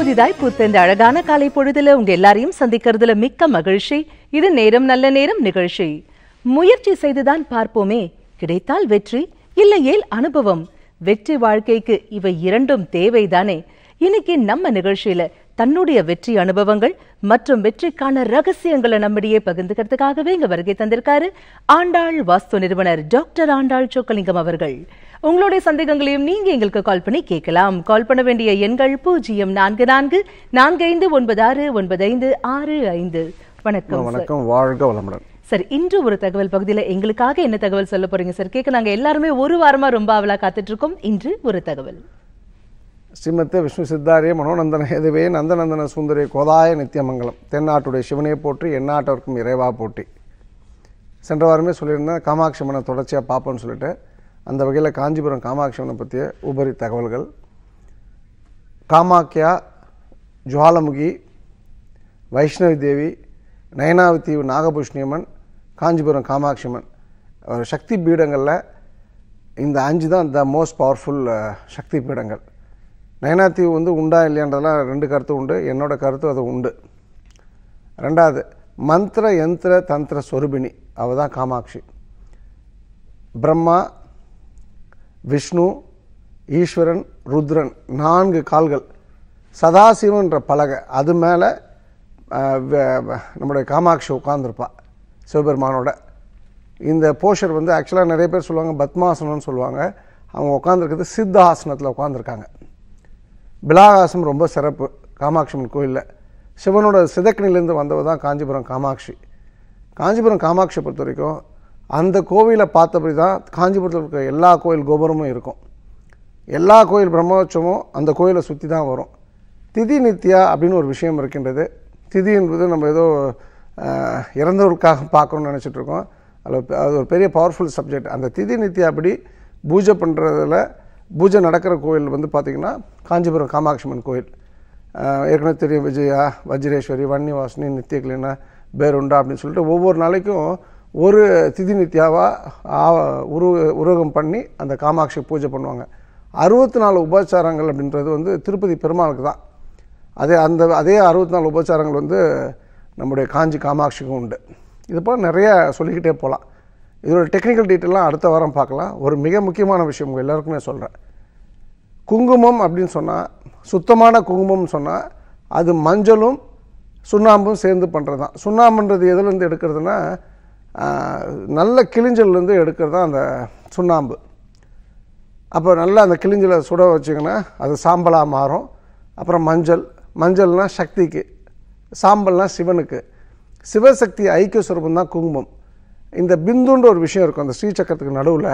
புதிதாய் புத்தந்த அழகான காலை பொழுதுல உங்க எல்லாரையும் சந்திக்கிறதுல மிக்க மகிழ்ச்சி இது நேரம் நல்ல நேரம் நிகழ்ச்சி முயற்சி செய்துதான் பார்ப்போமே கிடைத்தால் வெற்றி இல்லையேல் அனுபவம் வெற்றி வாழ்க்கைக்கு இவை இரண்டும் தேவைதானே இன்னைக்கு நம்ம நிகழ்ச்சியில தன்னுடைய வெற்றி அனுபவங்கள் மற்றும் வெற்றிக்கான ரகசியங்களை நம்மிடையே பகிர்ந்துக்கிறதுக்காகவே இங்க வருகை தந்திருக்காரு ஆண்டாள் வாஸ்து நிறுவனர் டாக்டர் ஆண்டாள் சோக்கலிங்கம் அவர்கள் உங்களுடைய சந்தேகங்களையும் நீங்க எங்களுக்கு கால் பண்ணி கேட்கலாம் கால் பண்ண வேண்டிய எண்கள் பூஜ்ஜியம் நான்கு நான்கு நான்கு ஐந்து ஒன்பது ஆறு ஒன்பது ஐந்து ஆறு ஐந்து வணக்கம் வணக்கம் வாழ்க வளமுடன் சார் இன்று ஒரு தகவல் பகுதியில் எங்களுக்காக என்ன தகவல் சொல்ல போறீங்க சார் கேட்க நாங்கள் எல்லாருமே ஒரு வாரமாக ரொம்ப அவளா காத்துட்டு இருக்கோம் இன்று ஒரு தகவல் ஸ்ரீமத்த விஷ்ணு சித்தாரிய மனோநந்தன ஹேதுவே நந்தநந்தன சுந்தரிய கோதாய நித்தியமங்கலம் தென்னாட்டுடைய சிவனையை போற்றி எந்நாட்டவருக்கும் இறைவா போட்டி சென்ற வாரமே சொல்லியிருந்தேன் காமாட்சி மன தொடர்ச்சியாக பார்ப்போம்னு சொல்லிட்டு அந்த வகையில் காஞ்சிபுரம் காமாட்சியம்மனை பற்றிய உபரி தகவல்கள் காமாக்கியா ஜுவாலமுகி வைஷ்ணவி தேவி தீவு நாகபூஷ்ணியம்மன் காஞ்சிபுரம் காமாட்சியம்மன் சக்தி பீடங்களில் இந்த அஞ்சு தான் த மோஸ்ட் பவர்ஃபுல் சக்தி பீடங்கள் நயனாத்தீவு வந்து உண்டா இல்லையான்றதெல்லாம் ரெண்டு கருத்து உண்டு என்னோடய கருத்து அது உண்டு ரெண்டாவது மந்திர யந்திர தந்திர சொருபிணி அவள் தான் காமாட்சி பிரம்மா விஷ்ணு ஈஸ்வரன் ருத்ரன் நான்கு கால்கள் சதாசிவன்ற பலகை அது மேலே நம்முடைய காமாட்சி உட்காந்துருப்பா சிவபெருமானோட இந்த போஷர் வந்து ஆக்சுவலாக நிறைய பேர் சொல்லுவாங்க பத்மாசனம்னு சொல்லுவாங்க அவங்க உட்காந்துருக்கிறது சித்த ஆசனத்தில் உட்காந்துருக்காங்க பிலாகாசம் ரொம்ப சிறப்பு காமாட்சியம்மன் கோயிலில் சிவனோட சிதக்கணிலேருந்து வந்தவர் தான் காஞ்சிபுரம் காமாட்சி காஞ்சிபுரம் காமாட்சியை பொறுத்த வரைக்கும் அந்த கோவிலை பார்த்தபடி தான் காஞ்சிபுரத்தில் இருக்கிற எல்லா கோயில் கோபுரமும் இருக்கும் எல்லா கோயில் பிரம்மோற்சவமும் அந்த கோயிலை சுற்றி தான் வரும் திதி நித்யா அப்படின்னு ஒரு விஷயம் இருக்கின்றது திதி என்பது நம்ம ஏதோ இறந்தவர்களுக்காக பார்க்கணும்னு நினச்சிட்ருக்கோம் அதில் அது ஒரு பெரிய பவர்ஃபுல் சப்ஜெக்ட் அந்த திதி நித்யா அப்படி பூஜை பண்ணுறதுல பூஜை நடக்கிற கோயில் வந்து பார்த்திங்கன்னா காஞ்சிபுரம் காமாட்சிமன் கோயில் ஏற்கனவே தெரியும் விஜயா வஜ்ரேஸ்வரி வன்னிவாசினி நித்தியகலினா பேருண்டா அப்படின்னு சொல்லிட்டு ஒவ்வொரு நாளைக்கும் ஒரு திதி நித்யாவாக உரு உருவகம் பண்ணி அந்த காமாட்சி பூஜை பண்ணுவாங்க அறுபத்தி நாலு உபச்சாரங்கள் அப்படின்றது வந்து திருப்பதி பெருமாளுக்கு தான் அதே அந்த அதே அறுபத்தி நாலு உபச்சாரங்கள் வந்து நம்முடைய காஞ்சி காமாட்சிக்கும் உண்டு இது போல் நிறையா சொல்லிக்கிட்டே போகலாம் இதோட டெக்னிக்கல் டீட்டெயிலாம் அடுத்த வாரம் பார்க்கலாம் ஒரு மிக முக்கியமான விஷயம் உங்கள் எல்லாருக்குமே சொல்கிறேன் குங்குமம் அப்படின்னு சொன்னால் சுத்தமான குங்குமம்னு சொன்னால் அது மஞ்சளும் சுண்ணாம்பும் சேர்ந்து பண்ணுறது தான் சுண்ணாம்புன்றது எதுலேருந்து எடுக்கிறதுனா நல்ல கிழிஞ்சல்லேருந்து எடுக்கிறது தான் அந்த சுண்ணாம்பு அப்போ நல்லா அந்த கிழிஞ்சலை சுட வச்சிங்கன்னா அது சாம்பலாக மாறும் அப்புறம் மஞ்சள் மஞ்சள்னால் சக்திக்கு சாம்பல்னால் சிவனுக்கு சிவசக்தி ஐக்கிய சுரூபம் தான் குங்குமம் இந்த பிந்துன்ற ஒரு விஷயம் இருக்கும் அந்த ஸ்ரீசக்கரத்துக்கு நடுவில்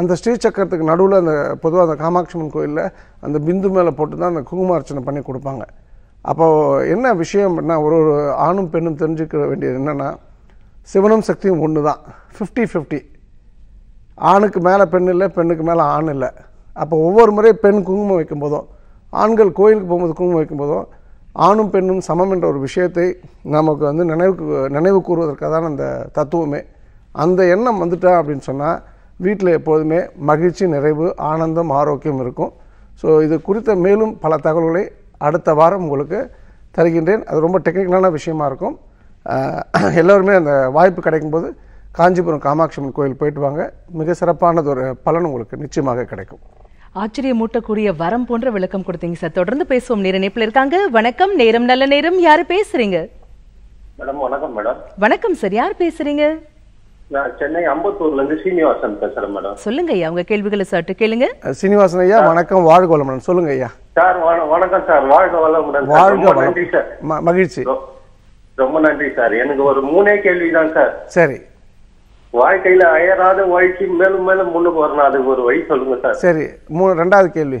அந்த ஸ்ரீசக்கரத்துக்கு நடுவில் அந்த பொதுவாக அந்த காமாட்சிமன் கோயிலில் அந்த பிந்து மேலே போட்டு தான் அந்த அர்ச்சனை பண்ணி கொடுப்பாங்க அப்போது என்ன விஷயம் அப்படின்னா ஒரு ஒரு ஆணும் பெண்ணும் தெரிஞ்சுக்க வேண்டியது என்னென்னா சிவனும் சக்தியும் ஒன்று தான் ஃபிஃப்டி ஃபிஃப்டி ஆணுக்கு மேலே பெண் இல்லை பெண்ணுக்கு மேலே ஆண் இல்லை அப்போ ஒவ்வொரு முறை பெண் குங்குமம் வைக்கும்போதும் ஆண்கள் கோயிலுக்கு போகும்போது குங்குமம் வைக்கும்போதும் ஆணும் பெண்ணும் சமம் என்ற ஒரு விஷயத்தை நமக்கு வந்து நினைவுக்கு நினைவு கூறுவதற்காக தான் அந்த தத்துவமே அந்த எண்ணம் வந்துட்டா அப்படின்னு சொன்னால் வீட்டில் எப்போதுமே மகிழ்ச்சி நிறைவு ஆனந்தம் ஆரோக்கியம் இருக்கும் ஸோ இது குறித்த மேலும் பல தகவல்களை அடுத்த வாரம் உங்களுக்கு தருகின்றேன் அது ரொம்ப டெக்னிக்கலான விஷயமா இருக்கும் எல்லோருமே அந்த வாய்ப்பு கிடைக்கும்போது காஞ்சிபுரம் காமாட்சியம்மன் கோயில் போயிட்டு வாங்க மிக சிறப்பானது ஒரு பலன் உங்களுக்கு நிச்சயமாக கிடைக்கும் ஆச்சரியமூட்டக்கூடிய வரம் போன்ற விளக்கம் கொடுத்தீங்க சார் தொடர்ந்து பேசுவோம் நேர இணைப்பில் இருக்காங்க வணக்கம் நேரம் நல்ல நேரம் யாரு பேசுறீங்க மேடம் வணக்கம் மேடம் வணக்கம் சார் யார் பேசுறீங்க நான் சென்னை அம்பத்தூர்ல இருந்து சீனிவாசன் பேசுறேன் மேடம் சொல்லுங்க ஐயா உங்க கேள்விகளை சார்ட்டு கேளுங்க சீனிவாசன் ஐயா வணக்கம் வாழ்க வளமுடன் சொல்லுங்க ஐயா சார் வணக்கம் சார் வாழ்க வளமுடன் வாழ்க நன்றி மகிழ்ச்சி ரொம்ப நன்றி சார் எனக்கு ஒரு மூணே கேள்வி தான் சார் சரி வாழ்க்கையில அயராத வாழ்க்கை மேலும் மேலும் முன்னுக்கு வரணும் அதுக்கு ஒரு வழி சொல்லுங்க சார் சரி மூணு ரெண்டாவது கேள்வி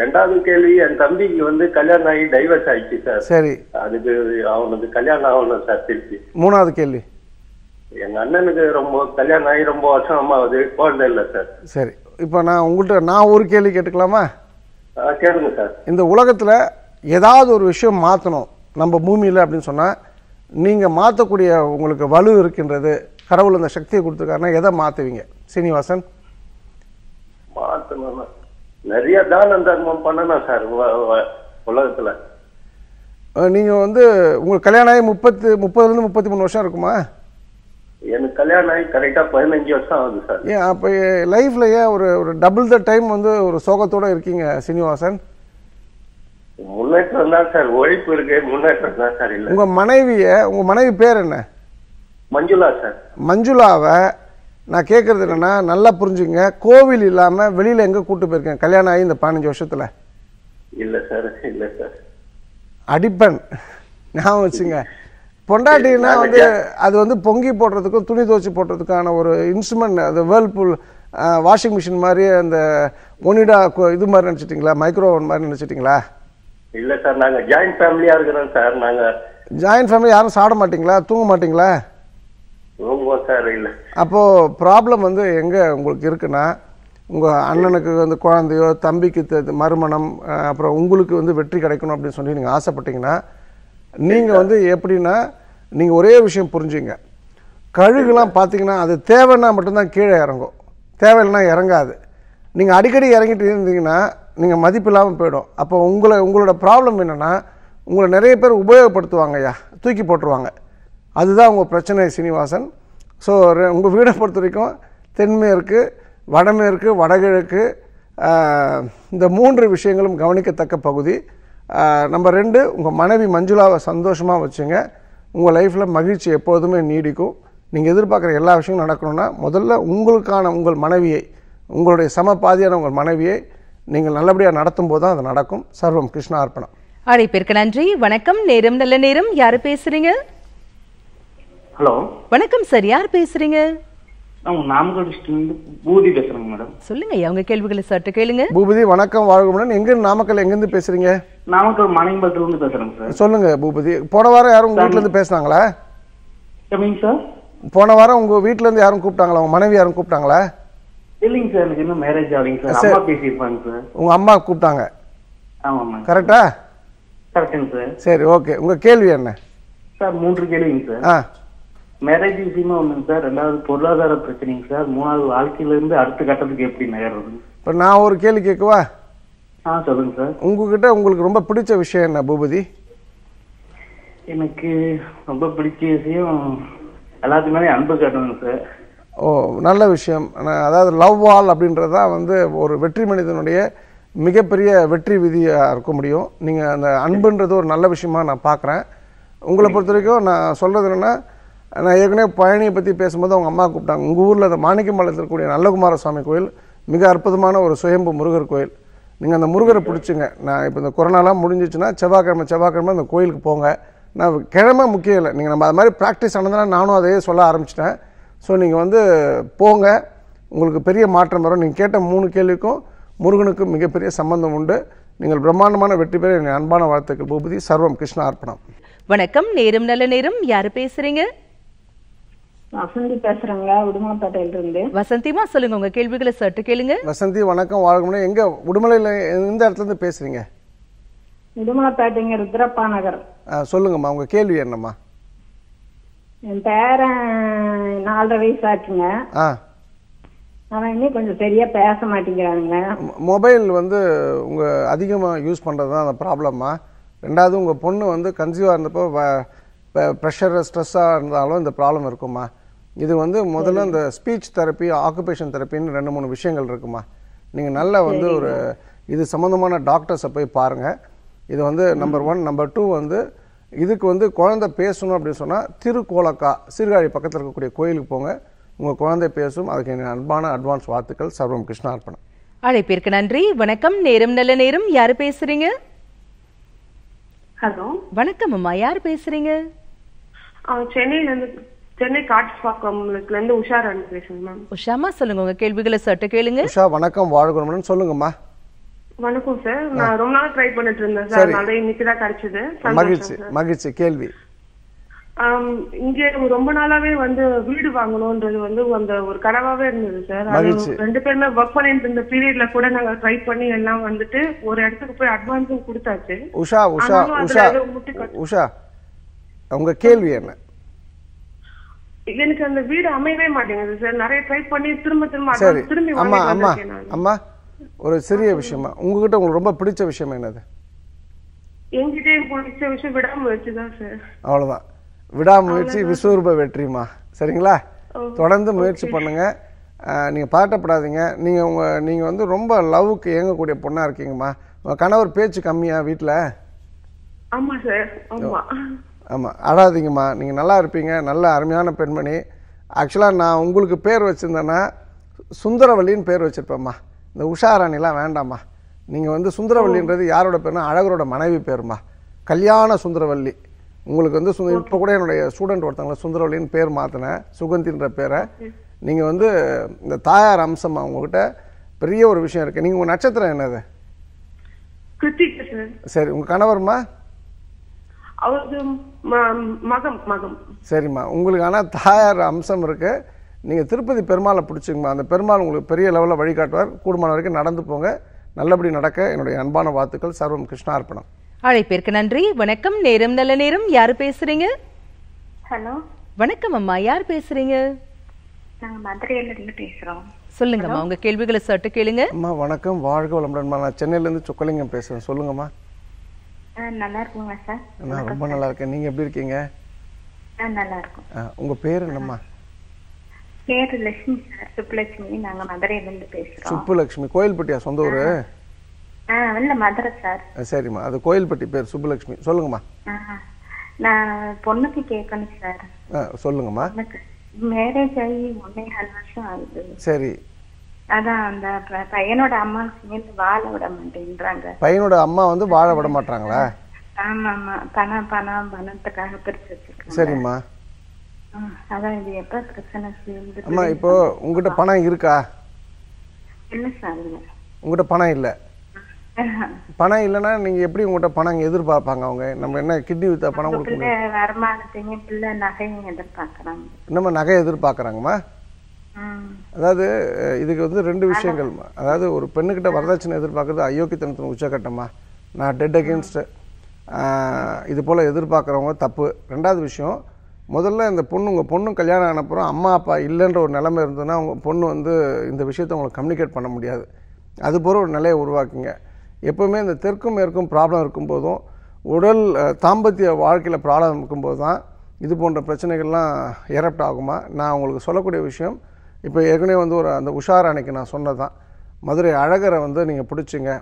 ரெண்டாவது கேள்வி என் தம்பிக்கு வந்து கல்யாணம் ஆகி டைவர்ஸ் ஆயிடுச்சு சார் சரி அதுக்கு அவனுக்கு கல்யாணம் ஆகணும் சார் திருப்பி மூணாவது கேள்வி எங்க அண்ணனுக்கு ரொம்ப கல்யாணம் ஆகி ரொம்ப வருஷம் ஆகுது குழந்தை இல்லை சார் சரி இப்போ நான் உங்கள்கிட்ட நான் ஒரு கேள்வி கேட்டுக்கலாமா கேளுங்க சார் இந்த உலகத்தில் ஏதாவது ஒரு விஷயம் மாற்றணும் நம்ம பூமியில் அப்படின்னு சொன்னால் நீங்கள் மாற்றக்கூடிய உங்களுக்கு வலு இருக்கின்றது கடவுள் அந்த சக்தியை கொடுத்துருக்காருன்னா எதை மாற்றுவீங்க சீனிவாசன் மாற்றணும் நிறைய தான தர்மம் பண்ணணும் சார் உலகத்தில் நீங்கள் வந்து உங்களுக்கு கல்யாணம் ஆகி முப்பத்து முப்பதுலேருந்து முப்பத்தி மூணு வருஷம் இருக்குமா எனக்கு கல்யாணம் ஆகி கரெக்டாக பதினஞ்சு வருஷம் ஆகுது சார் ஏன் அப்போ லைஃப்ல ஏன் ஒரு ஒரு டபுள் த டைம் வந்து ஒரு சோகத்தோடு இருக்கீங்க சீனிவாசன் முன்னேற்றம் தான் சார் உழைப்பு இருக்கு முன்னேற்றம் தான் சார் இல்லை உங்க மனைவிய உங்க மனைவி பேர் என்ன மஞ்சுளா சார் மஞ்சுளாவை நான் கேட்குறது என்னென்னா நல்லா புரிஞ்சுங்க கோவில் இல்லாமல் வெளியில் எங்கே கூட்டு போயிருக்கேன் கல்யாணம் ஆகி இந்த பதினஞ்சு வருஷத்தில் இல்லை சார் இல்லை சார் அடிப்பன் ஞாபகம் வச்சுங்க பொண்டாட்டின்னா வந்து அது வந்து பொங்கி போடுறதுக்கும் துணி துவச்சி போடுறதுக்கான ஒரு இன்ஸ்ட்ருமெண்ட் அது வேர்ல்பூல் வாஷிங் மிஷின் மாதிரி அந்த ஒனிடா இது மாதிரி நினச்சிட்டிங்களா மைக்ரோவன் மாதிரி நினச்சிட்டிங்களா இல்ல சார் நாங்க ஜாயிண்ட் ஃபேமிலியா இருக்கிறோம் சார் நாங்க ஜாயிண்ட் ஃபேமிலி யாரும் சாப்பிட மாட்டீங்களா தூங்க மாட்டீங்களா தூங்குவோம் சார் இல்ல அப்போ ப்ராப்ளம் வந்து எங்க உங்களுக்கு இருக்குன்னா உங்கள் அண்ணனுக்கு வந்து குழந்தையோ தம்பிக்கு மறுமணம் அப்புறம் உங்களுக்கு வந்து வெற்றி கிடைக்கணும் அப்படின்னு சொல்லி நீங்கள் ஆசைப்பட்டீங்கன்னா நீங்கள் வந்து எப்படின்னா நீங்கள் ஒரே விஷயம் புரிஞ்சுங்க கழுகுலாம் பார்த்தீங்கன்னா அது தேவைன்னா மட்டும்தான் கீழே இறங்கும் தேவையில்லைனா இறங்காது நீங்கள் அடிக்கடி இறங்கிட்டு இருந்தீங்கன்னா நீங்கள் மதிப்பு இல்லாமல் போயிடும் அப்போ உங்களை உங்களோட ப்ராப்ளம் என்னென்னா உங்களை நிறைய பேர் உபயோகப்படுத்துவாங்க ஐயா தூக்கி போட்டுருவாங்க அதுதான் உங்கள் பிரச்சனை சீனிவாசன் ஸோ உங்கள் வீடை பொறுத்த வரைக்கும் தென்மேற்கு வடமேற்கு வடகிழக்கு இந்த மூன்று விஷயங்களும் கவனிக்கத்தக்க பகுதி நம்பர் ரெண்டு உங்கள் மனைவி மஞ்சுளாவை சந்தோஷமாக வச்சுங்க உங்கள் லைஃப்பில் மகிழ்ச்சி எப்போதுமே நீடிக்கும் நீங்கள் எதிர்பார்க்குற எல்லா விஷயமும் நடக்கணும்னா முதல்ல உங்களுக்கான உங்கள் மனைவியை உங்களுடைய சம பாதியான உங்கள் மனைவியை நீங்கள் நல்லபடியாக நடத்தும் போது தான் அது நடக்கும் சர்வம் கிருஷ்ணா அர்ப்பணம் அழைப்பிற்கு நன்றி வணக்கம் நேரம் நல்ல நேரம் யாரு பேசுறீங்க ஹலோ வணக்கம் சார் யார் பேசுறீங்க நாமக்கல் பூதி பேசுறேங்க மேடம் சொல்லுங்க அவங்க கேள்விகளை சற்று கேளுங்க பூபதி வணக்கம் வாழ்வுடன் எங்க நாமக்கல் எங்கிருந்து பேசுறீங்க நாமக்கல் மணிபலத்துல இருந்து பேசுறேங்க சார் சொல்லுங்க பூபதி போன வாரம் யாரும் உங்க வீட்ல இருந்து பேசுனாங்களா சார் போன வாரம் உங்க வீட்ல இருந்து யாரும் கூப்பிட்டாங்களா உங்க மனைவி யாரும் கூப்பிட்டாங்களா இல்லைங்க சார் எனக்கு இன்னும் மேரேஜ் ஆகலைங்க சார் அம்மா பேசியிருப்பாங்க சார் உங்கள் அம்மா கூப்பிட்டாங்க ஆமாம் கரெக்டா கரெக்டுங்க சார் சரி ஓகே உங்கள் கேள்வி என்ன சார் மூன்று கேள்விங்க சார் ஆ மேரேஜ் விஷயமா ஒன்றுங்க சார் ரெண்டாவது பொருளாதார பிரச்சனைங்க சார் மூணாவது வாழ்க்கையிலேருந்து அடுத்த கட்டத்துக்கு எப்படி நகர்றது இப்போ நான் ஒரு கேள்வி கேட்கவா ஆ சொல்லுங்க சார் உங்ககிட்ட உங்களுக்கு ரொம்ப பிடிச்ச விஷயம் என்ன பூபதி எனக்கு ரொம்ப பிடிச்ச விஷயம் எல்லாத்துக்குமே அன்பு காட்டணுங்க சார் ஓ நல்ல விஷயம் அதாவது லவ் வால் அப்படின்றது தான் வந்து ஒரு வெற்றி மனிதனுடைய மிகப்பெரிய வெற்றி விதியாக இருக்க முடியும் நீங்கள் அந்த அன்புன்றது ஒரு நல்ல விஷயமாக நான் பார்க்குறேன் உங்களை பொறுத்த வரைக்கும் நான் சொல்கிறது என்னென்னா நான் ஏற்கனவே பழனியை பற்றி பேசும்போது அவங்க அம்மா கூப்பிட்டாங்க உங்கள் ஊரில் அந்த மாணிக்கம்பாளையத்தில் இருக்கக்கூடிய நல்லகுமார சுவாமி கோயில் மிக அற்புதமான ஒரு சுயம்பு முருகர் கோயில் நீங்கள் அந்த முருகரை பிடிச்சிங்க நான் இப்போ இந்த கொரோனாலாம் முடிஞ்சிச்சுன்னா செவ்வாய்க்கிழமை செவ்வாய்க்கிழமை அந்த கோயிலுக்கு போங்க நான் கிழமை முக்கியம் இல்லை நீங்கள் நம்ம அது மாதிரி ப்ராக்டிஸ் ஆனதுனால் நானும் அதையே சொல்ல ஆரம்பிச்சிட்டேன் ஸோ நீங்கள் வந்து போங்க உங்களுக்கு பெரிய மாற்றம் வரும் நீங்கள் கேட்ட மூணு கேள்விக்கும் முருகனுக்கும் மிகப்பெரிய சம்பந்தம் உண்டு நீங்கள் பிரம்மாண்டமான வெற்றி பெற என் அன்பான வாழ்த்துக்கள் பூபதி சர்வம் கிருஷ்ணா அர்ப்பணம் வணக்கம் நேரம் நல்ல நேரம் யாரு பேசுறீங்க வசந்தி பேசுறேங்களா உடுமலைப்பேட்டையில இருந்து வசந்திமா சொல்லுங்க உங்க கேள்விகளை சற்று கேளுங்க வசந்தி வணக்கம் வாழ்க்கணும் எங்க உடுமலையில எந்த இடத்துல இருந்து பேசுறீங்க உடுமலைப்பேட்டைங்க ருத்ரப்பா நகர் சொல்லுங்கம்மா உங்க கேள்வி என்னம்மா என் பேரன் நாலரை வயசு ஆச்சுங்க ஆ அவன் இன்னும் கொஞ்சம் சரியா பேச மாட்டேங்கிறானுங்க மொபைல் வந்து உங்க அதிகமா யூஸ் பண்றது தான் அந்த ப்ராப்ளமா ரெண்டாவது உங்க பொண்ணு வந்து கன்சீவா இருந்தப்போ ப்ரெஷர் ஸ்ட்ரெஸ்ஸாக இருந்தாலும் இந்த ப்ராப்ளம் இருக்குமா இது வந்து முதல்ல இந்த ஸ்பீச் தெரப்பி ஆக்குபேஷன் தெரப்பின்னு ரெண்டு மூணு விஷயங்கள் இருக்குமா நீங்கள் நல்லா வந்து ஒரு இது சம்மந்தமான டாக்டர்ஸை போய் பாருங்கள் இது வந்து நம்பர் ஒன் நம்பர் டூ வந்து இதுக்கு வந்து குழந்தை பேசணும் அப்படின்னு சொன்னால் திருக்கோலக்கா சீர்காழி பக்கத்தில் இருக்கக்கூடிய கோயிலுக்கு போங்க உங்கள் குழந்தை பேசும் அதுக்கு என் அன்பான அட்வான்ஸ் வாழ்த்துக்கள் சர்வம் கிருஷ்ணா அர்ப்பணம் அழைப்பிற்கு நன்றி வணக்கம் நேரம் நல்ல நேரம் யார் பேசுறீங்க ஹலோ வணக்கம் அம்மா யார் பேசுறீங்க சென்னை காட்பாக்கம்ல இருந்து உஷா மேம் உஷாமா சொல்லுங்க உங்க கேள்விகளை சட்ட கேளுங்க உஷா வணக்கம் வாழ்கிறோம்னு சொல்லுங்கம்மா வணக்கம் சார் நான் ரொம்ப நாள் ட்ரை பண்ணிட்டு இருந்தேன் சார் நல்லா இன்னைக்கு தான் கிடைச்சது மகிழ்ச்சி மகிழ்ச்சி கேள்வி இங்க ரொம்ப நாளாவே வந்து வீடு வாங்கணும்ன்றது வந்து அந்த ஒரு கனவாவே இருந்தது சார் ரெண்டு பேருமே ஒர்க் பண்ணிட்டு இருந்த பீரியட்ல கூட நாங்க ட்ரை பண்ணி எல்லாம் வந்துட்டு ஒரு இடத்துக்கு போய் அட்வான்ஸும் கொடுத்தாச்சு உஷா உஷா உஷா உஷா உங்க கேள்வி என்ன எனக்கு அந்த வீடு அமையவே மாட்டேங்குது சார் நிறைய ட்ரை பண்ணி திரும்ப திரும்ப திரும்பி அம்மா அம்மா ஒரு சிறிய விஷயமா உங்ககிட்ட உங்களுக்கு ரொம்ப பிடிச்ச விஷயம் என்னது என்கிட்ட பிடிச்ச விஷயம் விடாமுயற்சி தான் சார் அவ்வளோதான் விடாமுயற்சி விஸ்வரூப வெற்றிமா சரிங்களா தொடர்ந்து முயற்சி பண்ணுங்க நீங்கள் பாட்டப்படாதீங்க நீங்கள் உங்கள் நீங்கள் வந்து ரொம்ப லவ்வுக்கு இயங்கக்கூடிய பொண்ணாக இருக்கீங்கம்மா உங்க கணவர் பேச்சு கம்மியா வீட்டில் ஆமாம் சார் ஆமாம் அழாதீங்கம்மா நீங்கள் நல்லா இருப்பீங்க நல்ல அருமையான பெண்மணி ஆக்சுவலாக நான் உங்களுக்கு பேர் வச்சிருந்தேன்னா சுந்தரவல்லின்னு பேர் வச்சிருப்பேம்மா இந்த உஷாராணிலாம் வேண்டாம்மா நீங்கள் வந்து சுந்தரவல்லின்றது யாரோட பேர்னா அழகரோட மனைவி பேருமா கல்யாண சுந்தரவல்லி உங்களுக்கு வந்து சுந்த இப்போ கூட என்னுடைய ஸ்டூடெண்ட் ஒருத்தவங்களை சுந்தரவல்லின்னு பேர் மாற்றினேன் சுகந்தின்ற பேரை நீங்கள் வந்து இந்த தாயார் அம்சம் அவங்கக்கிட்ட பெரிய ஒரு விஷயம் இருக்குது நீங்கள் உங்கள் நட்சத்திரம் என்னது சரி உங்கள் கணவர்மா சரிம்மா உங்களுக்கு ஆனால் தாயார் அம்சம் இருக்குது நீங்கள் திருப்பதி பெருமாளை பிடிச்சிங்கம்மா அந்த பெருமாள் உங்களுக்கு பெரிய லெவலில் வழிகாட்டுவார் கூடுமான வரைக்கும் நடந்து போங்க நல்லபடி நடக்க என்னுடைய அன்பான வாழ்த்துக்கள் சர்வம் கிருஷ்ணா அர்ப்பணம் அழைப்பிற்கு நன்றி வணக்கம் நேரம் நல்ல நேரம் யார் பேசுறீங்க ஹலோ வணக்கம் அம்மா யார் பேசுறீங்க நாங்க மதுரையில இருந்து பேசுறோம் சொல்லுங்கம்மா உங்க கேள்விகளை சட்டு கேளுங்க அம்மா வணக்கம் வாழ்க வளமுடன்மா நான் சென்னையில இருந்து சொக்கலிங்கம் பேசுறேன் சொல்லுங்கம்மா நல்லா இருக்குங்க சார் நான் ரொம்ப நல்லா இருக்கேன் நீங்க எப்படி இருக்கீங்க நல்லா இருக்கும் உங்க பேர் என்னம்மா பேர் லட்சுமி சார் சுப்புலட்சுமி நாங்க மதுரையில இருந்து பேசுறோம் சுப்புலட்சுமி கோயில்பட்டியா சொந்த ஊரு இல்ல மதுரை சார் சரிம்மா அது கோயில்பட்டி பேர் சுப்புலட்சுமி சொல்லுங்கம்மா நான் பொண்ணுக்கு கேட்கணும் சார் சொல்லுங்கம்மா மேரேஜ் ஆகி ஒன்னே கால் வருஷம் ஆகுது சரி அதான் அந்த பையனோட அம்மா சேர்ந்து வாழ விட மாட்டேன்றாங்க பையனோட அம்மா வந்து வாழ விட மாட்டாங்களா ஆமா ஆமா பணம் பணம் பணத்துக்காக பிரிச்சு வச்சிருக்காங்க சரிம்மா அம்மா இப்போ உங்ககிட்ட பணம் இருக்கா உங்ககிட்ட பணம் இல்லை பணம் இல்லைன்னா நீங்க எப்படி உங்ககிட்ட பணம் எதிர்பார்ப்பாங்க அவங்க நம்ம என்ன கிட்னி வித்தா பணம் கொடுக்க நம்ம நகை எதிர்பார்க்கறாங்கம்மா அதாவது இதுக்கு வந்து ரெண்டு விஷயங்கள்மா அதாவது ஒரு பெண்ணுக்கிட்ட வரதட்சணை எதிர்பார்க்கறது அயோக்கியத்தனத்தின் உச்சக்கட்டமா நான் டெட் அகேன்ஸ்ட் இது போல் எதிர்பார்க்குறவங்க தப்பு ரெண்டாவது விஷயம் முதல்ல இந்த பொண்ணு உங்கள் பொண்ணும் கல்யாணம் ஆனப்புறம் அம்மா அப்பா இல்லைன்ற ஒரு நிலைமை இருந்ததுன்னா உங்கள் பொண்ணு வந்து இந்த விஷயத்தை உங்களுக்கு கம்யூனிகேட் பண்ண முடியாது அது போகிற ஒரு நிலையை உருவாக்குங்க எப்போவுமே இந்த தெற்கும் மேற்கும் ப்ராப்ளம் இருக்கும்போதும் உடல் தாம்பத்திய வாழ்க்கையில் ப்ராப்ளம் இருக்கும்போது தான் இது போன்ற பிரச்சனைகள்லாம் எரப்ட் ஆகுமா நான் உங்களுக்கு சொல்லக்கூடிய விஷயம் இப்போ ஏற்கனவே வந்து ஒரு அந்த உஷார் அன்னைக்கு நான் சொன்னதான் மதுரை அழகரை வந்து நீங்கள் பிடிச்சிங்க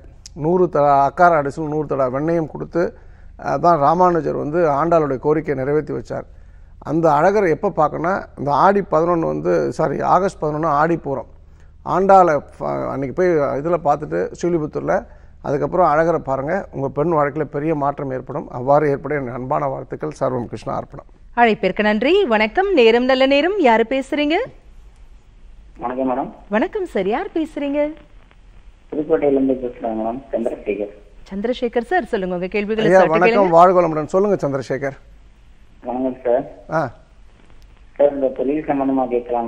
நூறு தடா அக்கார அடிசல் நூறு தடா வெண்ணையும் கொடுத்து அதான் ராமானுஜர் வந்து ஆண்டாளுடைய கோரிக்கையை நிறைவேற்றி வச்சார் அந்த அழகரை எப்போ பார்க்கணும்னா இந்த ஆடி பதினொன்று வந்து சாரி ஆகஸ்ட் பதினொன்று ஆடி போகிறோம் ஆண்டாளை அன்றைக்கி போய் இதில் பார்த்துட்டு ஸ்ரீலிபுத்தூரில் அதுக்கப்புறம் அழகரை பாருங்கள் உங்கள் பெண் வாழ்க்கையில் பெரிய மாற்றம் ஏற்படும் அவ்வாறு ஏற்படும் என் அன்பான வாழ்த்துக்கள் சர்வம் கிருஷ்ணா அர்ப்பணம் அழைப்பிற்கு நன்றி வணக்கம் நேரம் நல்ல நேரம் யார் பேசுறீங்க வணக்கம் மேடம் வணக்கம் சார் யார் பேசுறீங்க புதுக்கோட்டையிலிருந்து பேசுகிறாங்க மேடம் சந்திரசேகர் சந்திரசேகர் சார் சொல்லுங்க உங்கள் கேள்விகள் வணக்கம் மேடம் சொல்லுங்கள் சந்திரசேகர் ஆ சார் இந்த கேட்கலாமா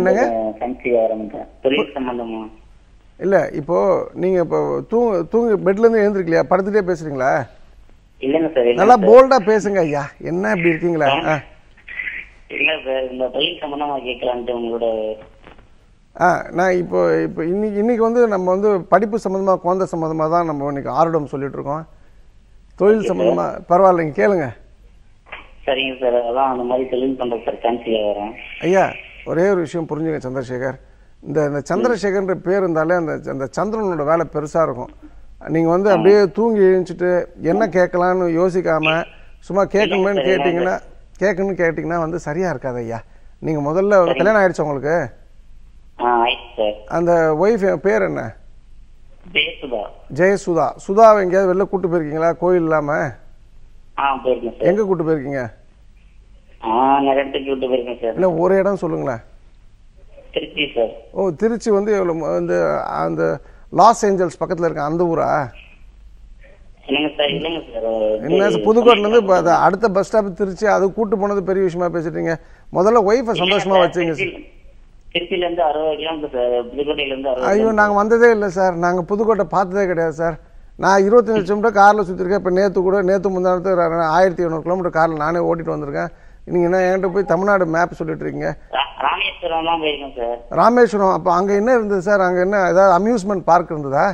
என்னங்க சம்சிகா ஆரம்பிச்சேன் இல்ல இப்போ நீங்க இப்போ தூங்க தூங்க பெட்ல இருந்து எழுந்திருக்கலையா படுத்துட்டே பேசுறீங்களா நல்லா போல்டா பேசுங்க ஐயா என்ன இப்படி இருக்கீங்களா இல்ல சார் இந்த தொழில் சம்பந்தமா கேட்கலான்ட்டு உங்களோட ஆ நான் இப்போ இப்போ இன்னைக்கு இன்னைக்கு வந்து நம்ம வந்து படிப்பு சம்மந்தமாக குழந்தை சம்மந்தமாக தான் நம்ம இன்னைக்கு ஆர்டம் சொல்லிட்டு இருக்கோம் தொழில் சம்மந்தமாக பரவாயில்லைங்க கேளுங்க சரிங்க சார் அதான் அந்த மாதிரி தெளிவு பண்ணுறேன் சார் காஞ்சியில் வரேன் ஐயா ஒரே ஒரு விஷயம் புரிஞ்சுங்க சந்திரசேகர் இந்த இந்த சந்திரசேகர்ன்ற பேர் இருந்தாலே அந்த அந்த சந்திரனோட வேலை பெருசாக இருக்கும் நீங்கள் வந்து அப்படியே தூங்கி எழுந்துட்டு என்ன கேட்கலான்னு யோசிக்காமல் சும்மா கேட்கணும்னு கேட்டிங்கன்னா கேட்கணும்னு கேட்டிங்கன்னா வந்து சரியாக இருக்காது ஐயா நீங்கள் முதல்ல கல்யாணம் ஆயிடுச்சு உங்களுக்கு அந்த ஒய்ஃப் பேர் என்ன ஜெயசுதா ஜெயசுதா சுதாவை எங்கேயாவது வெளில கூப்பிட்டு போயிருக்கீங்களா கோயில் இல்லாமல் எங்க கூட்டு போயிருக்கீங்க இல்ல ஒரு இடம் சொல்லுங்களேன் ஓ திருச்சி வந்து எவ்வளோ இந்த அந்த லாஸ் ஏஞ்சல்ஸ் பக்கத்தில் இருக்க அந்த ஊரா என்ன புதுக்கோட்டிலேருந்து இப்போ அடுத்த பஸ் ஸ்டாப் திருச்சி அது கூட்டு போனது பெரிய விஷயமா பேசிட்டீங்க முதல்ல ஒய்ஃபை சந்தோஷமா வச்சுங்க ஐயோ நாங்கள் வந்ததே இல்லை சார் நாங்கள் புதுக்கோட்டை பார்த்ததே கிடையாது சார் நான் இருபத்தஞ்சு லட்சம் காரில் சுற்றிருக்கேன் இப்போ நேற்று கூட நேற்று முந்தானத்து ஆயிரத்தி எழுநூறு கிலோமீட்டர் காரில் நானே ஓட்டிட்டு வந்திருக்கேன் நீங்கள் என்ன என்கிட்ட போய் தமிழ்நாடு மேப் சொல்லிட்டு இருக்கீங்க ராமேஸ்வரம் அப்போ அங்கே என்ன இருந்தது சார் அங்கே என்ன ஏதாவது அம்யூஸ்மெண்ட் பார்க் இருந்ததா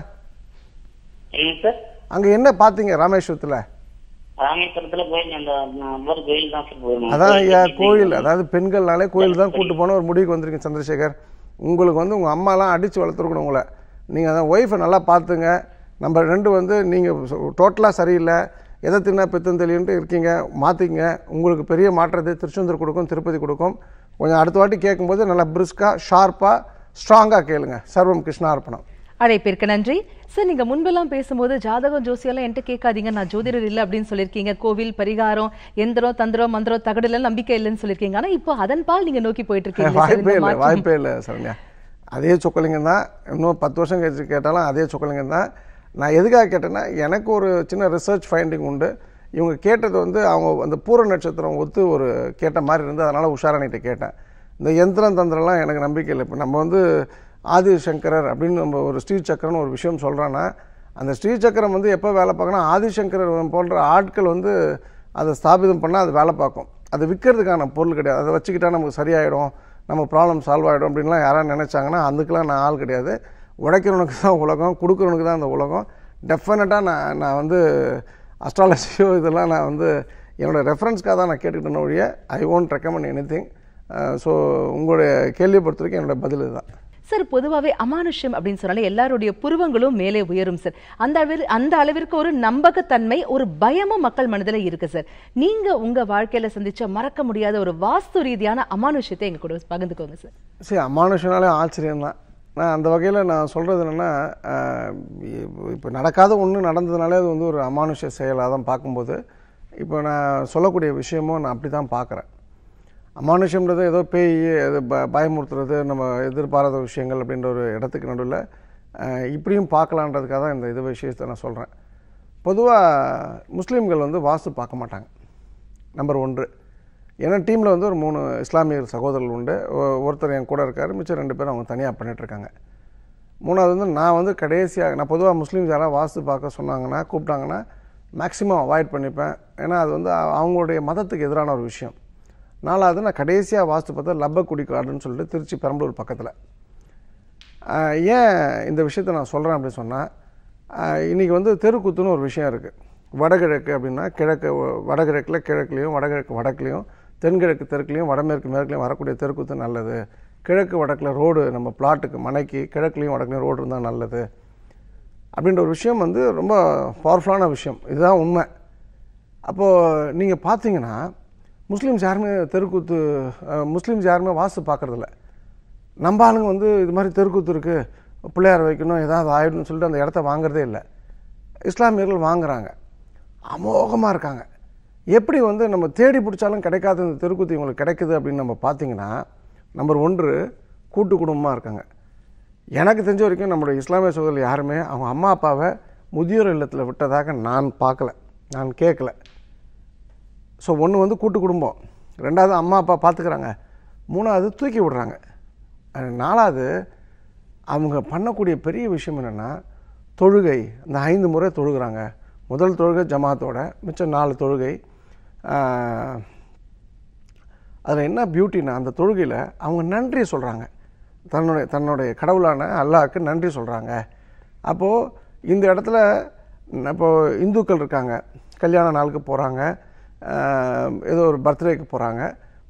அங்கே என்ன பார்த்தீங்க ராமேஸ்வரத்தில் அதான் ஐயா கோயில் அதாவது பெண்கள்னாலே கோயில் தான் கூட்டு போன ஒரு முடிவுக்கு வந்திருக்கு சந்திரசேகர் உங்களுக்கு வந்து உங்கள் அம்மாலாம் அடித்து வளர்த்துருக்கணும் உங்களை நீங்கள் அதான் ஒய்ஃபை நல்லா பாத்துங்க நம்ம ரெண்டு வந்து நீங்கள் டோட்டலாக சரியில்லை எதை தின்னா பித்தம் இருக்கீங்க மாற்றிங்க உங்களுக்கு பெரிய மாற்றத்தை திருச்செந்தூர் கொடுக்கும் திருப்பதி கொடுக்கும் கொஞ்சம் அடுத்த வாட்டி கேட்கும்போது நல்லா பிரிஸ்காக ஷார்ப்பாக ஸ்ட்ராங்காக கேளுங்க சர்வம் கிருஷ்ணார்ப்பணம் அழைப்பிற்கு நன்றி சார் நீங்கள் முன்பெல்லாம் பேசும்போது ஜாதகம் ஜோசியெல்லாம் என்கிட்ட கேட்காதீங்க நான் ஜோதிடர் இல்லை அப்படின்னு சொல்லியிருக்கீங்க கோவில் பரிகாரம் எந்திரம் தந்திரம் மந்திரம் தகடுல நம்பிக்கை இல்லைன்னு சொல்லியிருக்கீங்க ஆனால் இப்போ அதன் பால் நீங்கள் நோக்கி போயிட்டு இருக்கீங்க வாய்ப்பே இல்லை வாய்ப்பே இல்லை சரண்யா அதே சொக்கலிங்கம் தான் இன்னும் பத்து வருஷம் கழிச்சு கேட்டாலும் அதே சொக்கலிங்கம் தான் நான் எதுக்காக கேட்டேன்னா எனக்கு ஒரு சின்ன ரிசர்ச் ஃபைண்டிங் உண்டு இவங்க கேட்டது வந்து அவங்க அந்த பூர நட்சத்திரம் ஒத்து ஒரு கேட்ட மாதிரி இருந்து அதனால் உஷாரணிகிட்ட கேட்டேன் இந்த எந்திரம் தந்திரம்லாம் எனக்கு நம்பிக்கை இல்லை இப்போ நம்ம வந்து ஆதிசங்கரர் அப்படின்னு நம்ம ஒரு ஸ்ரீ ஒரு விஷயம் சொல்கிறோன்னா அந்த ஸ்ரீ சக்கரம் வந்து எப்போ வேலை பார்க்கணும் ஆதிசங்கரர் போன்ற ஆட்கள் வந்து அதை ஸ்தாபிதம் பண்ணால் அது வேலை பார்க்கும் அது விற்கிறதுக்கான பொருள் கிடையாது அதை வச்சுக்கிட்டால் நமக்கு சரியாயிடும் நம்ம ப்ராப்ளம் சால்வ் ஆகிடும் அப்படின்லாம் யாராவது நினச்சாங்கன்னா அதுக்கெலாம் நான் ஆள் கிடையாது உடைக்கிறவனுக்கு தான் உலகம் கொடுக்குறவனுக்கு தான் அந்த உலகம் டெஃபினட்டாக நான் நான் வந்து அஸ்ட்ராலஜியோ இதெல்லாம் நான் வந்து என்னோடய ரெஃபரன்ஸ்க்காக தான் நான் கேட்டுக்கிட்டேன் ஒழிய I won't recommend anything so உங்களுடைய கேள்வியை பொறுத்தவரைக்கும் என்னோடய பதில் இதுதான் சார் பொதுவாகவே அமானுஷ்யம் அப்படின்னு சொன்னாலே எல்லாருடைய புருவங்களும் மேலே உயரும் சார் அந்த அளவில் அந்த அளவிற்கு ஒரு நம்பகத்தன்மை ஒரு பயமும் மக்கள் மனதில் இருக்கு சார் நீங்கள் உங்கள் வாழ்க்கையில் சந்திச்ச மறக்க முடியாத ஒரு வாஸ்து ரீதியான அமானுஷ்யத்தை எங்கள் கூட பகிர்ந்துக்கோங்க சார் சரி அமானுஷனாலே ஆச்சரியம் தான் நான் அந்த வகையில் நான் சொல்கிறது என்னென்னா இப்போ நடக்காத ஒன்று நடந்ததுனாலே அது வந்து ஒரு அமானுஷ செயலாக தான் பார்க்கும்போது இப்போ நான் சொல்லக்கூடிய விஷயமும் நான் அப்படி தான் பார்க்குறேன் அமானுஷம்ன்றது ஏதோ பேய் அது ப பயமுறுத்துறது நம்ம எதிர்பாராத விஷயங்கள் அப்படின்ற ஒரு இடத்துக்கு நடுவில் இப்படியும் பார்க்கலான்றதுக்காக தான் இந்த இது விஷயத்தை நான் சொல்கிறேன் பொதுவாக முஸ்லீம்கள் வந்து வாஸ்து பார்க்க மாட்டாங்க நம்பர் ஒன்று ஏன்னா டீமில் வந்து ஒரு மூணு இஸ்லாமிய சகோதரர்கள் உண்டு ஒருத்தர் என் கூட இருக்கார் மிச்சம் ரெண்டு பேரும் அவங்க தனியாக பண்ணிகிட்ருக்காங்க மூணாவது வந்து நான் வந்து கடைசியாக நான் பொதுவாக முஸ்லீம்ஸ் யாராவது வாஸ்து பார்க்க சொன்னாங்கன்னா கூப்பிட்டாங்கன்னா மேக்ஸிமம் அவாய்ட் பண்ணிப்பேன் ஏன்னா அது வந்து அவங்களுடைய மதத்துக்கு எதிரான ஒரு விஷயம் நாலாவது நான் கடைசியாக வாஸ்து பார்த்தா லப்பக்குடி காடுன்னு சொல்லிட்டு திருச்சி பெரம்பலூர் பக்கத்தில் ஏன் இந்த விஷயத்த நான் சொல்கிறேன் அப்படின்னு சொன்னால் இன்றைக்கி வந்து தெருக்கூத்துன்னு ஒரு விஷயம் இருக்குது வடகிழக்கு அப்படின்னா கிழக்கு வடகிழக்கில் கிழக்குலேயும் வடகிழக்கு வடக்குலேயும் தென்கிழக்கு தெற்குலேயும் வடமேற்கு மேற்குலேயும் வரக்கூடிய தெற்குத்து நல்லது கிழக்கு வடக்கில் ரோடு நம்ம பிளாட்டுக்கு மனைக்கு கிழக்குலேயும் வடக்குலேயும் ரோடு இருந்தால் நல்லது அப்படின்ற ஒரு விஷயம் வந்து ரொம்ப பவர்ஃபுல்லான விஷயம் இதுதான் உண்மை அப்போது நீங்கள் பார்த்தீங்கன்னா முஸ்லீம்ஸ் யாருமே தெருக்கூத்து முஸ்லீம்ஸ் யாருமே வாசு பார்க்குறதில்ல நம்ம ஆளுங்க வந்து இது மாதிரி தெருக்கூத்து இருக்குது பிள்ளையார் வைக்கணும் ஏதாவது ஆயிடும்னு சொல்லிட்டு அந்த இடத்த வாங்குறதே இல்லை இஸ்லாமியர்கள் வாங்குகிறாங்க அமோகமாக இருக்காங்க எப்படி வந்து நம்ம தேடி பிடிச்சாலும் கிடைக்காத இந்த தெருக்கூத்து இவங்களுக்கு கிடைக்குது அப்படின்னு நம்ம பார்த்தீங்கன்னா நம்பர் ஒன்று கூட்டு குடும்பமாக இருக்காங்க எனக்கு தெரிஞ்ச வரைக்கும் நம்மளுடைய இஸ்லாமிய சகோதரர் யாருமே அவங்க அம்மா அப்பாவை முதியோர் இல்லத்தில் விட்டதாக நான் பார்க்கல நான் கேட்கல ஸோ ஒன்று வந்து கூட்டு குடும்பம் ரெண்டாவது அம்மா அப்பா பார்த்துக்கிறாங்க மூணாவது தூக்கி விடுறாங்க நாலாவது அவங்க பண்ணக்கூடிய பெரிய விஷயம் என்னென்னா தொழுகை இந்த ஐந்து முறை தொழுகிறாங்க முதல் தொழுகை ஜமாத்தோட மிச்சம் நாலு தொழுகை அதில் என்ன பியூட்டின்னா அந்த தொழுகையில் அவங்க நன்றி சொல்கிறாங்க தன்னுடைய தன்னுடைய கடவுளான அல்லாவுக்கு நன்றி சொல்கிறாங்க அப்போது இந்த இடத்துல இப்போது இந்துக்கள் இருக்காங்க கல்யாண நாளுக்கு போகிறாங்க ஏதோ ஒரு பர்த்டேக்கு போகிறாங்க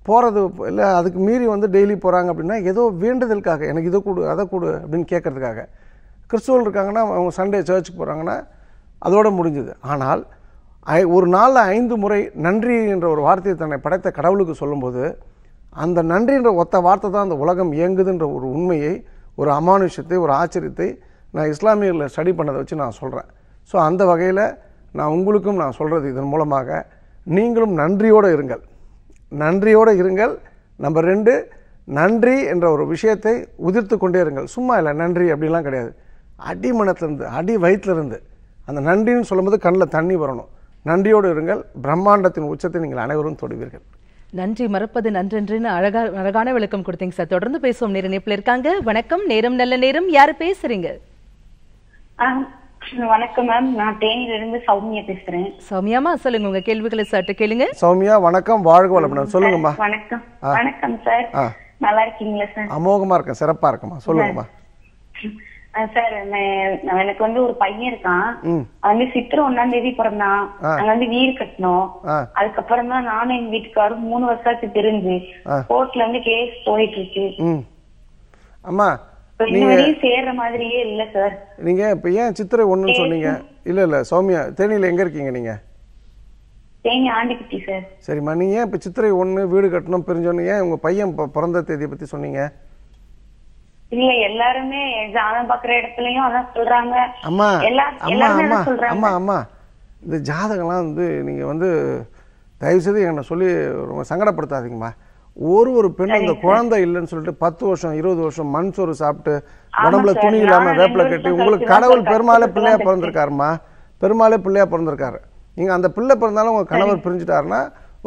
போகிறது இல்லை அதுக்கு மீறி வந்து டெய்லி போகிறாங்க அப்படின்னா ஏதோ வேண்டுதலுக்காக எனக்கு இதை கொடு அதை கொடு அப்படின்னு கேட்குறதுக்காக கிறிஸ்துவல் இருக்காங்கன்னா அவங்க சண்டே சர்ச்சுக்கு போகிறாங்கன்னா அதோடு முடிஞ்சுது ஆனால் ஒரு நாளில் ஐந்து முறை நன்றி என்ற ஒரு வார்த்தையை தன்னை படைத்த கடவுளுக்கு சொல்லும்போது அந்த நன்றின்ற ஒத்த வார்த்தை தான் அந்த உலகம் இயங்குதுன்ற ஒரு உண்மையை ஒரு அமானுஷத்தை ஒரு ஆச்சரியத்தை நான் இஸ்லாமியர்களை ஸ்டடி பண்ணதை வச்சு நான் சொல்கிறேன் ஸோ அந்த வகையில் நான் உங்களுக்கும் நான் சொல்கிறது இதன் மூலமாக நீங்களும் நன்றியோடு இருங்கள் நன்றியோடு இருங்கள் நம்பர் ரெண்டு நன்றி என்ற ஒரு விஷயத்தை உதிர்த்து கொண்டே இருங்கள் சும்மா இல்லை நன்றி அப்படிலாம் கிடையாது அடி மனத்துலேருந்து அடி வயிற்றுலேருந்து அந்த நன்றின்னு சொல்லும்போது கண்ணில் தண்ணி வரணும் நன்றியோடு இருங்கள் பிரம்மாண்டத்தின் உச்சத்தை நீங்கள் அனைவரும் தொடுவீர்கள் நன்றி மறப்பது நன்றென்றுன்னு அழகா அழகான விளக்கம் கொடுத்தீங்க சார் தொடர்ந்து பேசுவோம் நேரம் இப்ப இருக்காங்க வணக்கம் நேரம் நல்ல நேரம் யாரு பேசுறீங்க வணக்கம் மேம் நான் தேனியில இருந்து சௌமியா பேசுறேன் சௌமியாமா சொல்லுங்க உங்க கேள்விகளை சற்று கேளுங்க சௌமியா வணக்கம் வாழ்க வளமுடன் சொல்லுங்கம்மா வணக்கம் வணக்கம் சார் நல்லா இருக்கீங்களா சார் அமோகமா இருக்கேன் சிறப்பா இருக்குமா சொல்லுங்கம்மா சார் எனக்கு வந்து ஒரு பையன் இருக்கான் வந்து சித்திர ஒன்னாம் தேதி பிறந்தான் அங்க வந்து வீடு கட்டணும் அதுக்கப்புறம் தான் நானும் எங்க வீட்டுக்காரும் மூணு வருஷத்துக்கு தெரிஞ்சு கோர்ட்ல வந்து கேஸ் போயிட்டு இருக்கு அம்மா சேர்ற மாதிரியே இல்ல சார் நீங்க இப்ப ஏன் சித்திரை சொன்னீங்க இல்ல இல்ல சௌமியா தேனியில எங்க இருக்கீங்க நீங்க சார் சரிம்மா நீங்க ஏன் இப்ப சித்திரை வீடு கட்டணும் ஏன் உங்க பையன் பிறந்த தேதியை பத்தி சொன்னீங்க இல்ல எல்லாருமே ஜாதகம் பாக்குற இடத்துலயும் அதான் சொல்றாங்க அம்மா அம்மா அம்மா அம்மா அம்மா இந்த ஜாதகம்லாம் வந்து நீங்கள் வந்து தயவுசெய்து என்னை சொல்லி ரொம்ப சங்கடப்படுத்தாதீங்கம்மா ஒரு ஒரு பெண் அந்த குழந்தை இல்லைன்னு சொல்லிட்டு பத்து வருஷம் இருபது வருஷம் மண் சோறு சாப்பிட்டு உடம்புல துணி இல்லாமல் வேப்பில் கட்டி உங்களுக்கு கடவுள் பெருமாளே பிள்ளையா பிறந்திருக்காருமா பெருமாளே பிள்ளையா பிறந்திருக்காரு நீங்கள் அந்த பிள்ளை பிறந்தாலும் உங்கள் கணவர் பிரிஞ்சுட்டாருன்னா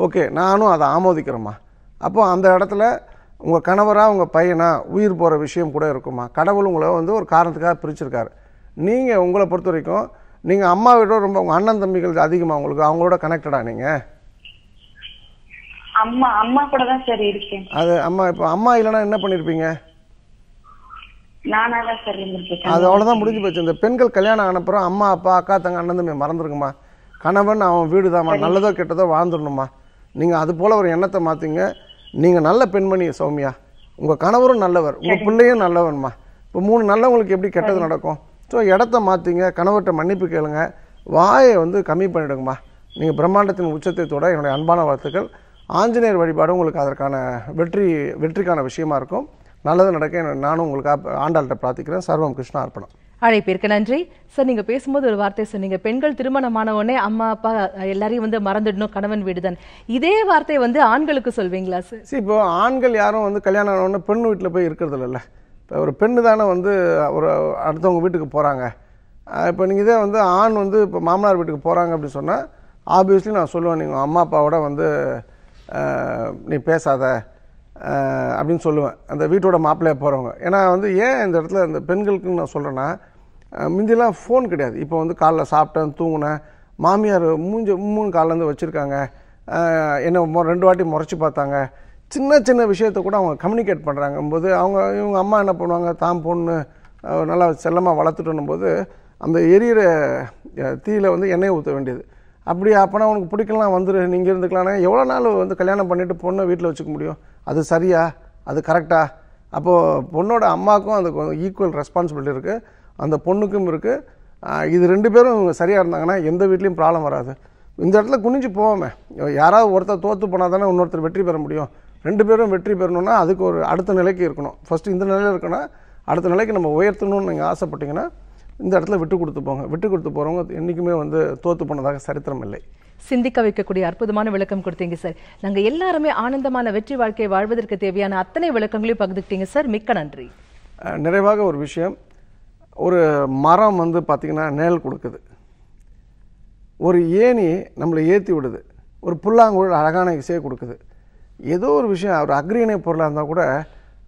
ஓகே நானும் அதை ஆமோதிக்கிறேம்மா அப்போ அந்த இடத்துல உங்கள் கணவராக உங்கள் பையனாக உயிர் போகிற விஷயம் கூட இருக்குமா கடவுள் உங்களை வந்து ஒரு காரணத்துக்காக பிரிச்சிருக்காரு நீங்கள் உங்களை பொறுத்த வரைக்கும் நீங்கள் அம்மாவை விட ரொம்ப உங்கள் அண்ணன் தம்பிகள் அதிகமாக உங்களுக்கு அவங்களோட கனெக்டடா நீங்கள் அம்மா அம்மா கூட தான் சரி இருக்கேன் அது அம்மா இப்போ அம்மா இல்லைன்னா என்ன பண்ணியிருப்பீங்க அது அவ்வளோதான் முடிஞ்சு போச்சு இந்த பெண்கள் கல்யாணம் ஆனப்புறம் அம்மா அப்பா அக்கா தங்க அண்ணன் தம்பி மறந்துருக்குமா கணவன் அவன் வீடு தான்மா நல்லதோ கெட்டதோ வாழ்ந்துடணுமா நீங்கள் அது போல் ஒரு எண்ணத்தை மாற்றிங்க நீங்கள் நல்ல பெண்மணி சௌமியா உங்கள் கணவரும் நல்லவர் உங்கள் பிள்ளையும் நல்லவன்மா இப்போ மூணு நல்லவங்களுக்கு எப்படி கெட்டது நடக்கும் ஸோ இடத்த மாற்றிங்க கணவர்கிட்ட மன்னிப்பு கேளுங்க வாயை வந்து கம்மி பண்ணிவிடுங்கம்மா நீங்கள் பிரம்மாண்டத்தின் உச்சத்தை தோட என்னுடைய அன்பான வாழ்த்துக்கள் ஆஞ்சநேயர் வழிபாடு உங்களுக்கு அதற்கான வெற்றி வெற்றிக்கான விஷயமா இருக்கும் நல்லது நடக்க நானும் உங்களுக்கு ஆண்டாள்கிட்ட பிரார்த்திக்கிறேன் சர்வம் கிருஷ்ணா அர்ப்பணம் அழைப்பிற்கு நன்றி சார் நீங்கள் பேசும்போது ஒரு வார்த்தை சொன்னீங்க பெண்கள் திருமணமான உடனே அம்மா அப்பா எல்லாரையும் வந்து மறந்துடணும் கணவன் வீடுதான் இதே வார்த்தையை வந்து ஆண்களுக்கு சொல்வீங்களா சார் சரி இப்போ ஆண்கள் யாரும் வந்து கல்யாணம் ஆனவுடனே பெண் வீட்டில் போய் இருக்கிறது இல்ல இப்போ ஒரு பெண்ணு தானே வந்து ஒரு அடுத்தவங்க வீட்டுக்கு போகிறாங்க இப்போ நீங்கள் இதே வந்து ஆண் வந்து இப்போ மாமனார் வீட்டுக்கு போகிறாங்க அப்படின்னு சொன்னால் ஆப்வியஸ்லி நான் சொல்லுவேன் நீங்கள் அம்மா அப்பாவோட வந்து நீ பேசாத அப்படின்னு சொல்லுவேன் அந்த வீட்டோட மாப்பிள்ளையாக போகிறவங்க ஏன்னா வந்து ஏன் இந்த இடத்துல அந்த பெண்களுக்குன்னு நான் சொல்கிறேன்னா முந்திலாம் ஃபோன் கிடையாது இப்போ வந்து காலைல சாப்பிட்டேன் தூங்கினேன் மாமியார் மூஞ்சி மூணு காலிலேருந்து வச்சுருக்காங்க என்ன ரெண்டு வாட்டி முறைச்சி பார்த்தாங்க சின்ன சின்ன விஷயத்த கூட அவங்க கம்யூனிகேட் பண்ணுறாங்கும்போது அவங்க இவங்க அம்மா என்ன பண்ணுவாங்க தான் பொண்ணு நல்லா செல்லமாக வளர்த்துட்டோன்னும் போது அந்த எரியிற தீயில் வந்து எண்ணெய் ஊற்ற வேண்டியது அப்படி அப்போனா உனக்கு பிடிக்கலாம் வந்துரு நீங்கள் இருந்துக்கலாம்னா எவ்வளோ நாள் வந்து கல்யாணம் பண்ணிவிட்டு பொண்ணை வீட்டில் வச்சுக்க முடியும் அது சரியா அது கரெக்டாக அப்போது பொண்ணோட அம்மாவுக்கும் அதுக்கு ஈக்குவல் ரெஸ்பான்சிபிலிட்டி இருக்குது அந்த பொண்ணுக்கும் இருக்குது இது ரெண்டு பேரும் சரியாக இருந்தாங்கன்னா எந்த வீட்லேயும் ப்ராப்ளம் வராது இந்த இடத்துல குனிஞ்சு போவோமே யாராவது ஒருத்தர் தோற்று போனால் தானே இன்னொருத்தர் வெற்றி பெற முடியும் ரெண்டு பேரும் வெற்றி பெறணும்னா அதுக்கு ஒரு அடுத்த நிலைக்கு இருக்கணும் ஃபஸ்ட்டு இந்த நிலையில் இருக்கணும்னா அடுத்த நிலைக்கு நம்ம உயர்த்தணும்னு நீங்கள் ஆசைப்பட்டீங்கன்னா இந்த இடத்துல விட்டு கொடுத்து போங்க விட்டு கொடுத்து போகிறவங்க என்றைக்குமே வந்து தோற்று போனதாக சரித்திரம் இல்லை சிந்திக்க வைக்கக்கூடிய அற்புதமான விளக்கம் கொடுத்தீங்க சார் நாங்கள் எல்லாருமே ஆனந்தமான வெற்றி வாழ்க்கையை வாழ்வதற்கு தேவையான அத்தனை விளக்கங்களையும் பகிர்ந்துக்கிட்டீங்க சார் மிக்க நன்றி நிறைவாக ஒரு விஷயம் ஒரு மரம் வந்து பார்த்திங்கன்னா நிழல் கொடுக்குது ஒரு ஏணி நம்மளை ஏற்றி விடுது ஒரு புல்லாங்குழல் அழகான இசையை கொடுக்குது ஏதோ ஒரு விஷயம் ஒரு அக்ரிணை பொருளாக இருந்தால் கூட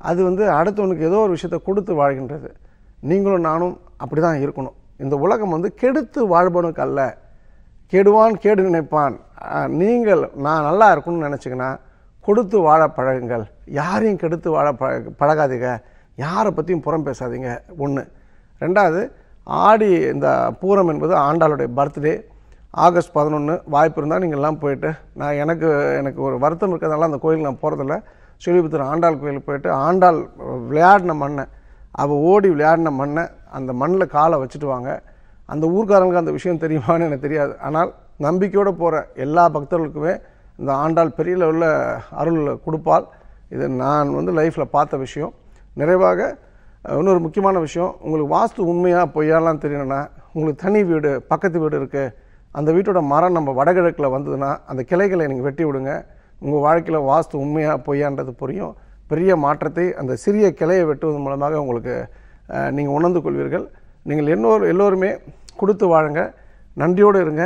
அது வந்து அடுத்தவனுக்கு ஏதோ ஒரு விஷயத்தை கொடுத்து வாழ்கின்றது நீங்களும் நானும் அப்படி தான் இருக்கணும் இந்த உலகம் வந்து கெடுத்து வாழ்பவனுக்கு அல்ல கெடுவான் கேடு நினைப்பான் நீங்கள் நான் நல்லா இருக்கணும்னு நினச்சிங்கன்னா கொடுத்து வாழ பழகுங்கள் யாரையும் கெடுத்து வாழ பழக பழகாதீங்க யாரை பற்றியும் புறம் பேசாதீங்க ஒன்று ரெண்டாவது ஆடி இந்த பூரம் என்பது ஆண்டாளுடைய பர்த்டே ஆகஸ்ட் பதினொன்று வாய்ப்பு இருந்தால் நீங்கள்லாம் போயிட்டு நான் எனக்கு எனக்கு ஒரு வருத்தம் இருக்கிறதுனால அந்த கோயிலுக்கு நான் போகிறதில்ல ஸ்ரீவிபுத்தூர் ஆண்டாள் கோயிலுக்கு போயிட்டு ஆண்டாள் விளையாடின மண்ணை அவள் ஓடி விளையாடின மண்ணை அந்த மண்ணில் காலை வச்சுட்டு வாங்க அந்த ஊர்க்காரங்களுக்கு அந்த விஷயம் தெரியுமான்னு எனக்கு தெரியாது ஆனால் நம்பிக்கையோடு போகிற எல்லா பக்தர்களுக்குமே இந்த ஆண்டாள் பெரிய லெவலில் அருள் கொடுப்பால் இது நான் வந்து லைஃப்பில் பார்த்த விஷயம் நிறைவாக இன்னொரு முக்கியமான விஷயம் உங்களுக்கு வாஸ்து உண்மையாக பொய்யாலாம் தெரியணும்னா உங்களுக்கு தனி வீடு பக்கத்து வீடு இருக்குது அந்த வீட்டோட மரம் நம்ம வடகிழக்கில் வந்ததுன்னா அந்த கிளைகளை நீங்கள் வெட்டி விடுங்க உங்கள் வாழ்க்கையில் வாஸ்து உண்மையாக பொய்யான்றது புரியும் பெரிய மாற்றத்தை அந்த சிறிய கிளையை வெட்டுவதன் மூலமாக உங்களுக்கு நீங்கள் உணர்ந்து கொள்வீர்கள் நீங்கள் எல்லோரு எல்லோருமே கொடுத்து வாழுங்க நன்றியோடு இருங்க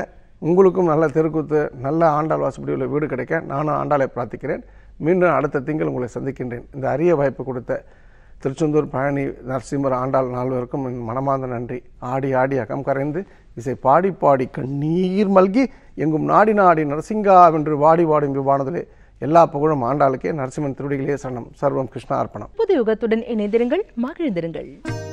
உங்களுக்கும் நல்ல தெருக்கூத்து நல்ல ஆண்டாள் வாசப்படி உள்ள வீடு கிடைக்க நானும் ஆண்டாளை பிரார்த்திக்கிறேன் மீண்டும் அடுத்த திங்கள் உங்களை சந்திக்கின்றேன் இந்த அரிய வாய்ப்பு கொடுத்த திருச்செந்தூர் பழனி நரசிம்மர் ஆண்டாள் நால்வருக்கும் என் மனமார்ந்த நன்றி ஆடி ஆடி அகம் கரைந்து இசை பாடி பாடி கண்ணீர் மல்கி எங்கும் நாடி நாடி நரசிங்கா என்று வாடி வாடும் விவானதிலே எல்லா புகழும் ஆண்டாளுக்கே நரசிம்மன் திருவடிகளே சரணம் சர்வம் கிருஷ்ணா அர்ப்பணம் புது யுகத்துடன் இணைந்திருங்கள் மகிழ்ந்திருங்கள்